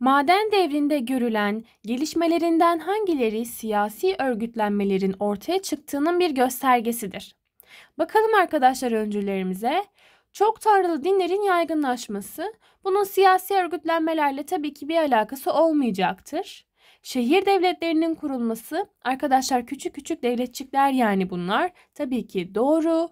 Maden devrinde görülen gelişmelerinden hangileri siyasi örgütlenmelerin ortaya çıktığının bir göstergesidir? Bakalım arkadaşlar öncülerimize. Çok tanrılı dinlerin yaygınlaşması bunun siyasi örgütlenmelerle tabii ki bir alakası olmayacaktır. Şehir devletlerinin kurulması, arkadaşlar küçük küçük devletçikler yani bunlar tabii ki doğru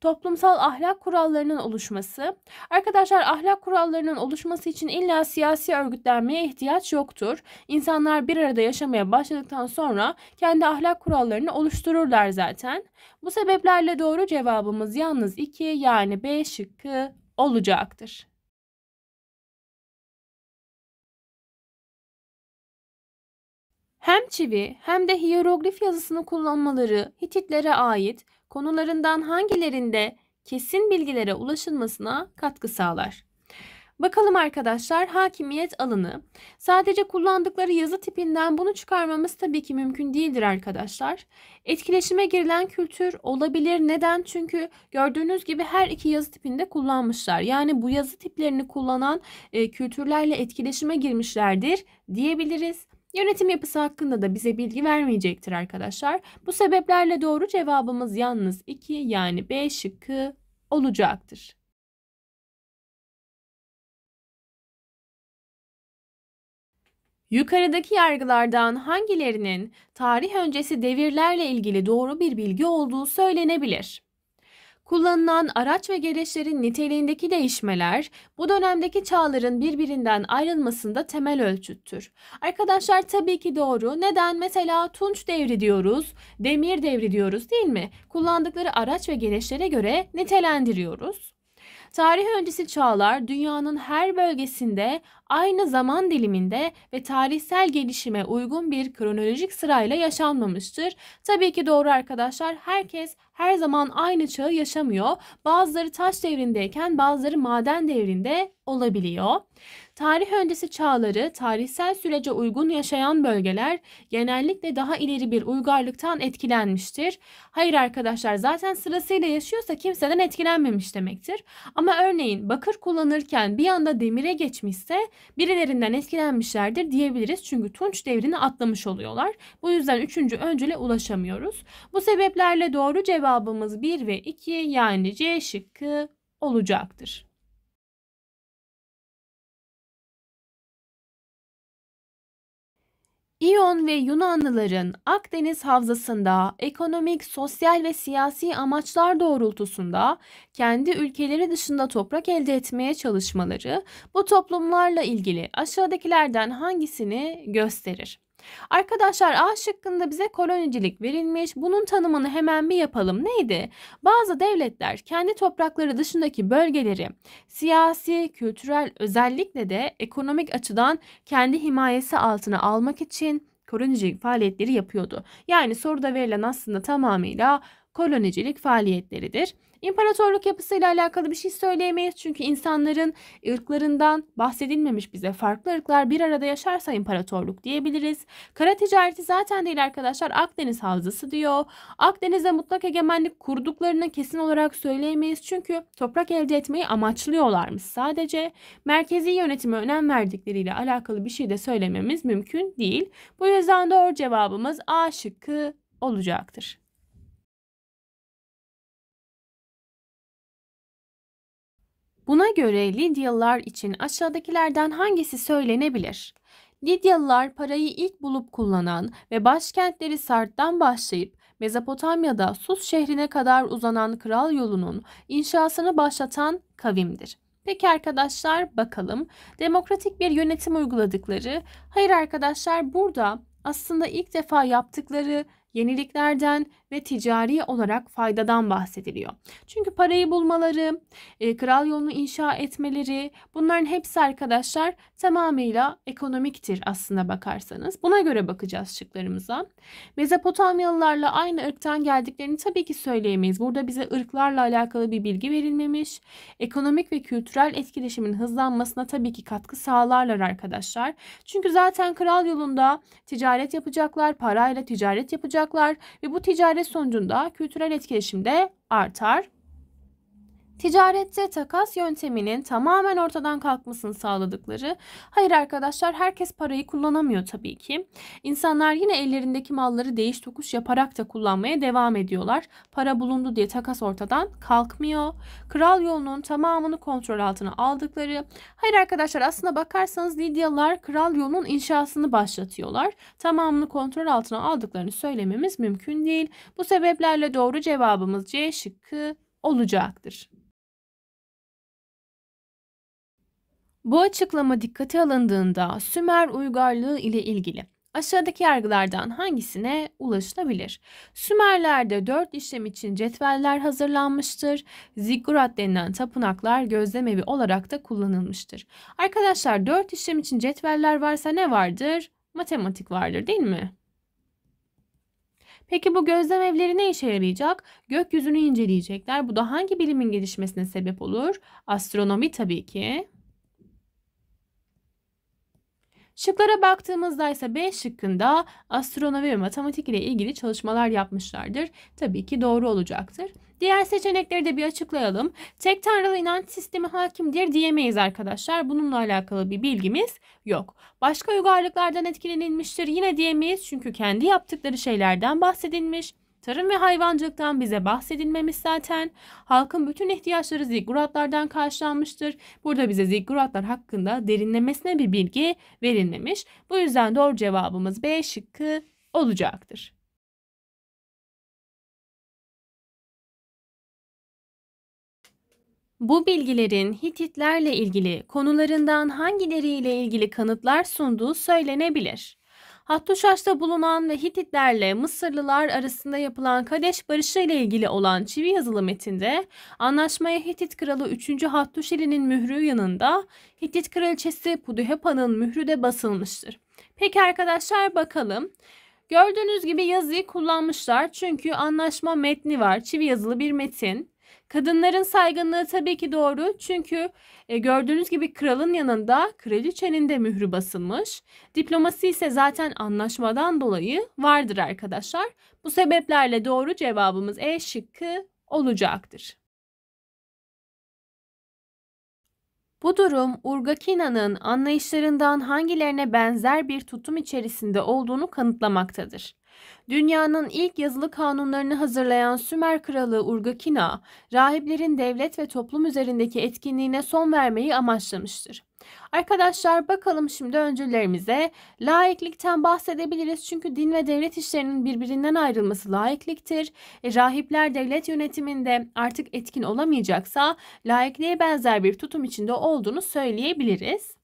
toplumsal ahlak kurallarının oluşması. Arkadaşlar ahlak kurallarının oluşması için illa siyasi örgütlenmeye ihtiyaç yoktur. İnsanlar bir arada yaşamaya başladıktan sonra kendi ahlak kurallarını oluştururlar zaten. Bu sebeplerle doğru cevabımız yalnız 2 yani B şıkkı olacaktır. Hem çivi hem de hiyeroglif yazısını kullanmaları Hititlere ait konularından hangilerinde kesin bilgilere ulaşılmasına katkı sağlar. Bakalım arkadaşlar hakimiyet alanı. Sadece kullandıkları yazı tipinden bunu çıkarmamız tabii ki mümkün değildir arkadaşlar. Etkileşime girilen kültür olabilir. Neden? Çünkü gördüğünüz gibi her iki yazı tipinde kullanmışlar. Yani bu yazı tiplerini kullanan e, kültürlerle etkileşime girmişlerdir diyebiliriz. Yönetim yapısı hakkında da bize bilgi vermeyecektir arkadaşlar. Bu sebeplerle doğru cevabımız yalnız 2 yani B şıkkı olacaktır. Yukarıdaki yargılardan hangilerinin tarih öncesi devirlerle ilgili doğru bir bilgi olduğu söylenebilir? Kullanılan araç ve gereçlerin niteliğindeki değişmeler bu dönemdeki çağların birbirinden ayrılmasında temel ölçüttür. Arkadaşlar tabii ki doğru. Neden? Mesela tunç devri diyoruz, demir devri diyoruz değil mi? Kullandıkları araç ve gereçlere göre nitelendiriyoruz. Tarih öncesi çağlar dünyanın her bölgesinde aynı zaman diliminde ve tarihsel gelişime uygun bir kronolojik sırayla yaşanmamıştır. Tabii ki doğru arkadaşlar herkes her zaman aynı çağı yaşamıyor. Bazıları taş devrindeyken bazıları maden devrinde olabiliyor. Tarih öncesi çağları tarihsel sürece uygun yaşayan bölgeler genellikle daha ileri bir uygarlıktan etkilenmiştir. Hayır arkadaşlar zaten sırasıyla yaşıyorsa kimseden etkilenmemiş demektir. Ama örneğin bakır kullanırken bir anda demire geçmişse birilerinden etkilenmişlerdir diyebiliriz. Çünkü Tunç devrini atlamış oluyorlar. Bu yüzden üçüncü öncüle ulaşamıyoruz. Bu sebeplerle doğru cevap cevabımız 1 ve 2 yani C şıkkı olacaktır. İyon ve Yunanlıların Akdeniz Havzası'nda ekonomik, sosyal ve siyasi amaçlar doğrultusunda kendi ülkeleri dışında toprak elde etmeye çalışmaları bu toplumlarla ilgili aşağıdakilerden hangisini gösterir? Arkadaşlar A şıkkında bize kolonicilik verilmiş. Bunun tanımını hemen bir yapalım. Neydi? Bazı devletler kendi toprakları dışındaki bölgeleri siyasi, kültürel özellikle de ekonomik açıdan kendi himayesi altına almak için kolonicilik faaliyetleri yapıyordu. Yani soruda verilen aslında tamamıyla kolonicilik faaliyetleridir. İmparatorluk yapısıyla alakalı bir şey söyleyemeyiz çünkü insanların ırklarından bahsedilmemiş bize. Farklı ırklar bir arada yaşarsa imparatorluk diyebiliriz. Kara ticareti zaten değil arkadaşlar Akdeniz Havzası diyor. Akdeniz'e mutlak egemenlik kurduklarını kesin olarak söyleyemeyiz çünkü toprak elde etmeyi amaçlıyorlarmış sadece. Merkezi yönetime önem verdikleriyle alakalı bir şey de söylememiz mümkün değil. Bu yüzden doğru cevabımız A şıkkı olacaktır. Buna göre Lidyalılar için aşağıdakilerden hangisi söylenebilir? Lidyalılar parayı ilk bulup kullanan ve başkentleri Sart'tan başlayıp Mezopotamya'da Sus şehrine kadar uzanan kral yolunun inşasını başlatan kavimdir. Peki arkadaşlar bakalım demokratik bir yönetim uyguladıkları, hayır arkadaşlar burada aslında ilk defa yaptıkları yeniliklerden ve ticari olarak faydadan bahsediliyor. Çünkü parayı bulmaları, e, kral yolunu inşa etmeleri bunların hepsi arkadaşlar tamamıyla ekonomiktir aslında bakarsanız. Buna göre bakacağız şıklarımıza. Mezopotamyalılarla aynı ırktan geldiklerini tabii ki söyleyemeyiz. Burada bize ırklarla alakalı bir bilgi verilmemiş. Ekonomik ve kültürel etkileşimin hızlanmasına tabii ki katkı sağlarlar arkadaşlar. Çünkü zaten kral yolunda ticaret yapacaklar, parayla ticaret yapacaklar olacaklar ve bu ticaret sonucunda kültürel etkileşimde artar. Ticarette takas yönteminin tamamen ortadan kalkmasını sağladıkları, hayır arkadaşlar herkes parayı kullanamıyor tabii ki. İnsanlar yine ellerindeki malları değiş tokuş yaparak da kullanmaya devam ediyorlar. Para bulundu diye takas ortadan kalkmıyor. Kral yolunun tamamını kontrol altına aldıkları, hayır arkadaşlar aslında bakarsanız Lidyalılar kral yolunun inşasını başlatıyorlar. Tamamını kontrol altına aldıklarını söylememiz mümkün değil. Bu sebeplerle doğru cevabımız C şıkkı olacaktır. Bu açıklama dikkate alındığında Sümer uygarlığı ile ilgili aşağıdaki yargılardan hangisine ulaşılabilir? Sümerler'de dört işlem için cetveller hazırlanmıştır. Ziggurat denilen tapınaklar gözlemevi olarak da kullanılmıştır. Arkadaşlar dört işlem için cetveller varsa ne vardır? Matematik vardır değil mi? Peki bu gözlem evleri ne işe yarayacak? Gökyüzünü inceleyecekler. Bu da hangi bilimin gelişmesine sebep olur? Astronomi tabii ki. Şıklara baktığımızda ise B şıkkında astronomi ve matematik ile ilgili çalışmalar yapmışlardır. Tabii ki doğru olacaktır. Diğer seçenekleri de bir açıklayalım. Tek tanrılı inanç sistemi hakimdir diyemeyiz arkadaşlar. Bununla alakalı bir bilgimiz yok. Başka uygarlıklardan etkilenilmiştir yine diyemeyiz. Çünkü kendi yaptıkları şeylerden bahsedilmiş. Tarım ve hayvancılıktan bize bahsedilmemiş zaten. Halkın bütün ihtiyaçları zikguratlardan karşılanmıştır. Burada bize zikguratlar hakkında derinlemesine bir bilgi verilmemiş. Bu yüzden doğru cevabımız B şıkkı olacaktır. Bu bilgilerin Hititlerle ilgili konularından hangileriyle ilgili kanıtlar sunduğu söylenebilir. Hattuşaş'ta bulunan ve Hititlerle Mısırlılar arasında yapılan Kadeş Barışı ile ilgili olan çivi yazılı metinde anlaşmaya Hitit kralı 3. Hattuşeli'nin mührü yanında Hitit kraliçesi Puduhepan'ın mührü de basılmıştır. Peki arkadaşlar bakalım. Gördüğünüz gibi yazıyı kullanmışlar çünkü anlaşma metni var. Çivi yazılı bir metin. Kadınların saygınlığı tabii ki doğru çünkü e, gördüğünüz gibi kralın yanında kraliçenin de mührü basılmış. Diplomasi ise zaten anlaşmadan dolayı vardır arkadaşlar. Bu sebeplerle doğru cevabımız E şıkkı olacaktır. Bu durum Urgakina'nın anlayışlarından hangilerine benzer bir tutum içerisinde olduğunu kanıtlamaktadır. Dünyanın ilk yazılı kanunlarını hazırlayan Sümer Kralı Urgakina, rahiplerin devlet ve toplum üzerindeki etkinliğine son vermeyi amaçlamıştır. Arkadaşlar bakalım şimdi öncülerimize laiklikten bahsedebiliriz çünkü din ve devlet işlerinin birbirinden ayrılması laikliktir. E, rahipler devlet yönetiminde artık etkin olamayacaksa laikliğe benzer bir tutum içinde olduğunu söyleyebiliriz.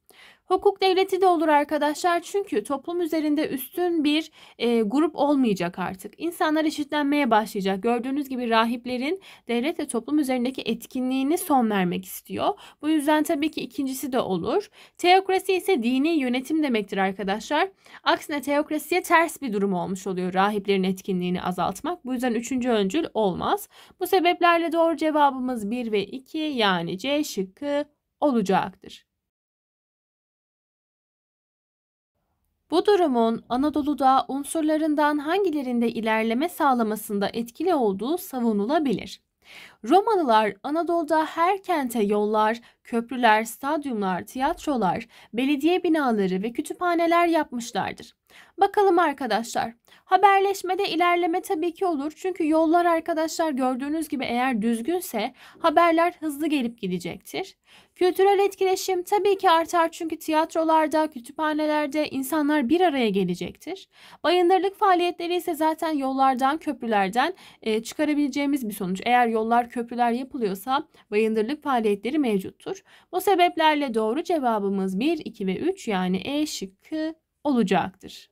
Hukuk devleti de olur arkadaşlar çünkü toplum üzerinde üstün bir e, grup olmayacak artık. İnsanlar eşitlenmeye başlayacak. Gördüğünüz gibi rahiplerin devlet ve toplum üzerindeki etkinliğini son vermek istiyor. Bu yüzden tabii ki ikincisi de olur. Teokrasi ise dini yönetim demektir arkadaşlar. Aksine teokrasiye ters bir durum olmuş oluyor rahiplerin etkinliğini azaltmak. Bu yüzden üçüncü öncül olmaz. Bu sebeplerle doğru cevabımız 1 ve 2 yani C şıkkı olacaktır. Bu durumun Anadolu'da unsurlarından hangilerinde ilerleme sağlamasında etkili olduğu savunulabilir. Romalılar Anadolu'da her kente yollar, köprüler, stadyumlar, tiyatrolar, belediye binaları ve kütüphaneler yapmışlardır. Bakalım arkadaşlar. Haberleşmede ilerleme tabii ki olur. Çünkü yollar arkadaşlar gördüğünüz gibi eğer düzgünse haberler hızlı gelip gidecektir. Kültürel etkileşim tabii ki artar çünkü tiyatrolarda, kütüphanelerde insanlar bir araya gelecektir. Bayındırlık faaliyetleri ise zaten yollardan, köprülerden e, çıkarabileceğimiz bir sonuç. Eğer yollar, köprüler yapılıyorsa bayındırlık faaliyetleri mevcuttur. Bu sebeplerle doğru cevabımız 1, 2 ve 3 yani E şıkkı olacaktır.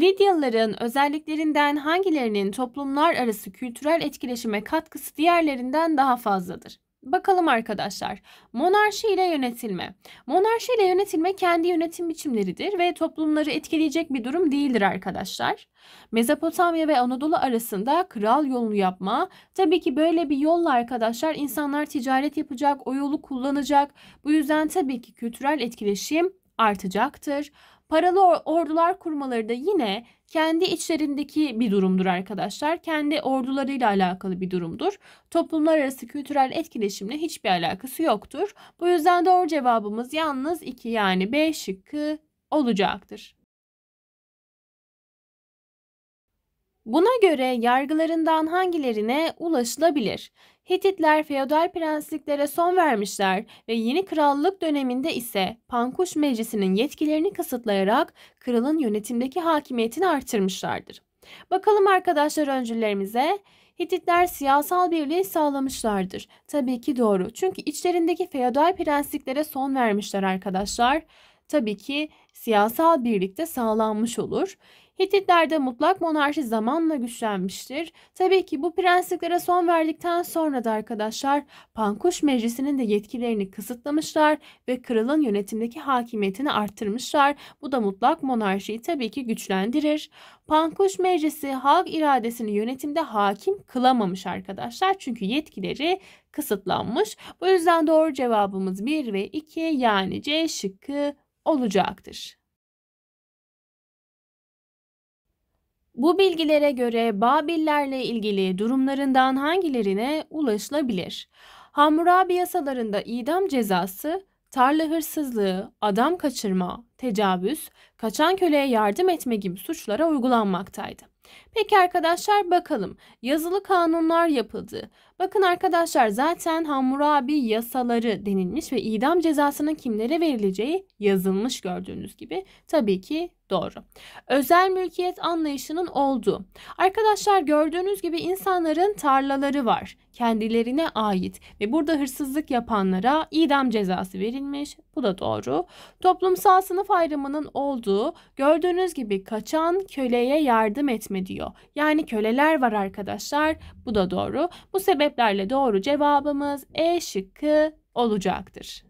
Lidyalıların özelliklerinden hangilerinin toplumlar arası kültürel etkileşime katkısı diğerlerinden daha fazladır? Bakalım arkadaşlar. Monarşi ile yönetilme. Monarşi ile yönetilme kendi yönetim biçimleridir ve toplumları etkileyecek bir durum değildir arkadaşlar. Mezopotamya ve Anadolu arasında kral yolunu yapma. Tabii ki böyle bir yolla arkadaşlar insanlar ticaret yapacak, o yolu kullanacak. Bu yüzden tabii ki kültürel etkileşim artacaktır. Paralı ordular kurmaları da yine kendi içlerindeki bir durumdur arkadaşlar. Kendi ordularıyla alakalı bir durumdur. Toplumlar arası kültürel etkileşimle hiçbir alakası yoktur. Bu yüzden doğru cevabımız yalnız 2 yani B şıkkı olacaktır. Buna göre yargılarından hangilerine ulaşılabilir? Hititler feodal prensliklere son vermişler ve yeni krallık döneminde ise Pankuş Meclisi'nin yetkilerini kısıtlayarak kralın yönetimdeki hakimiyetini artırmışlardır. Bakalım arkadaşlar öncülerimize. Hititler siyasal birliği sağlamışlardır. Tabii ki doğru. Çünkü içlerindeki feodal prensliklere son vermişler arkadaşlar. Tabii ki siyasal birlik de sağlanmış olur. Hititler'de mutlak monarşi zamanla güçlenmiştir. Tabii ki bu prensliklere son verdikten sonra da arkadaşlar Pankuş Meclisi'nin de yetkilerini kısıtlamışlar ve kralın yönetimdeki hakimiyetini arttırmışlar. Bu da mutlak monarşiyi tabii ki güçlendirir. Pankuş Meclisi halk iradesini yönetimde hakim kılamamış arkadaşlar. Çünkü yetkileri kısıtlanmış. Bu yüzden doğru cevabımız 1 ve 2 yani C şıkkı olacaktır. Bu bilgilere göre Babillerle ilgili durumlarından hangilerine ulaşılabilir? Hammurabi yasalarında idam cezası, tarla hırsızlığı, adam kaçırma, tecavüz, kaçan köleye yardım etme gibi suçlara uygulanmaktaydı. Peki arkadaşlar bakalım yazılı kanunlar yapıldı. Bakın arkadaşlar zaten Hammurabi yasaları denilmiş ve idam cezasının kimlere verileceği yazılmış gördüğünüz gibi. Tabii ki doğru. Özel mülkiyet anlayışının olduğu. Arkadaşlar gördüğünüz gibi insanların tarlaları var. Kendilerine ait ve burada hırsızlık yapanlara idam cezası verilmiş. Bu da doğru. Toplumsal sınıf ayrımının olduğu gördüğünüz gibi kaçan köleye yardım etme diyor. Yani köleler var arkadaşlar. Bu da doğru. Bu sebep sebeplerle doğru cevabımız E şıkkı olacaktır.